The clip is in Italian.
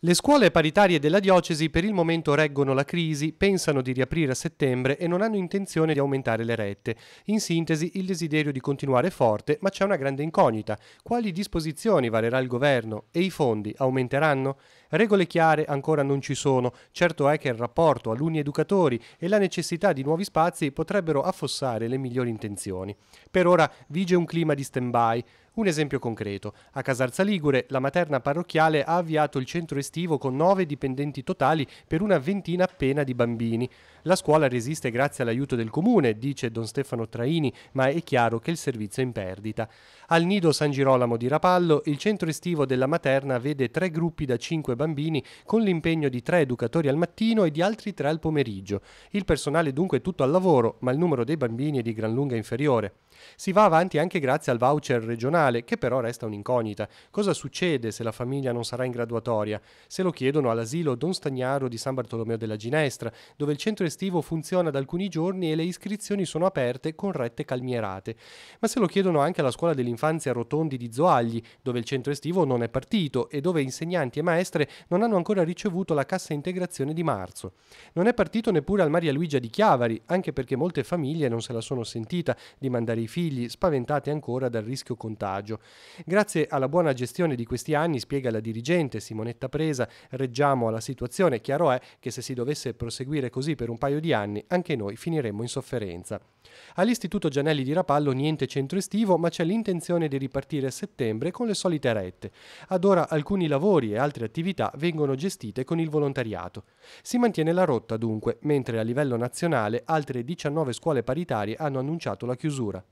Le scuole paritarie della diocesi per il momento reggono la crisi, pensano di riaprire a settembre e non hanno intenzione di aumentare le rette. In sintesi, il desiderio di continuare è forte, ma c'è una grande incognita. Quali disposizioni varerà il governo e i fondi aumenteranno? Regole chiare ancora non ci sono. Certo è che il rapporto alunni educatori e la necessità di nuovi spazi potrebbero affossare le migliori intenzioni. Per ora vige un clima di stand-by. Un esempio concreto. A Casarza Ligure la materna parrocchiale ha avviato il centro estivo con nove dipendenti totali per una ventina appena di bambini. La scuola resiste grazie all'aiuto del comune, dice Don Stefano Traini, ma è chiaro che il servizio è in perdita. Al nido San Girolamo di Rapallo il centro estivo della materna vede tre gruppi da cinque bambini con l'impegno di tre educatori al mattino e di altri tre al pomeriggio. Il personale dunque è tutto al lavoro, ma il numero dei bambini è di gran lunga inferiore. Si va avanti anche grazie al voucher regionale finale, che però resta un'incognita. Cosa succede se la famiglia non sarà in graduatoria? Se lo chiedono all'asilo Don Stagnaro di San Bartolomeo della Ginestra, dove il centro estivo funziona da alcuni giorni e le iscrizioni sono aperte con rette calmierate. Ma se lo chiedono anche alla scuola dell'infanzia Rotondi di Zoagli, dove il centro estivo non è partito e dove insegnanti e maestre non hanno ancora ricevuto la cassa integrazione di marzo. Non è partito neppure al Maria Luigia di Chiavari, anche perché molte famiglie non se la sono sentita di mandare i figli, spaventate ancora dal rischio contagio disagio. Grazie alla buona gestione di questi anni, spiega la dirigente Simonetta Presa, reggiamo alla situazione. Chiaro è che se si dovesse proseguire così per un paio di anni, anche noi finiremmo in sofferenza. All'Istituto Gianelli di Rapallo niente centro estivo, ma c'è l'intenzione di ripartire a settembre con le solite rette. Ad ora alcuni lavori e altre attività vengono gestite con il volontariato. Si mantiene la rotta dunque, mentre a livello nazionale altre 19 scuole paritarie hanno annunciato la chiusura.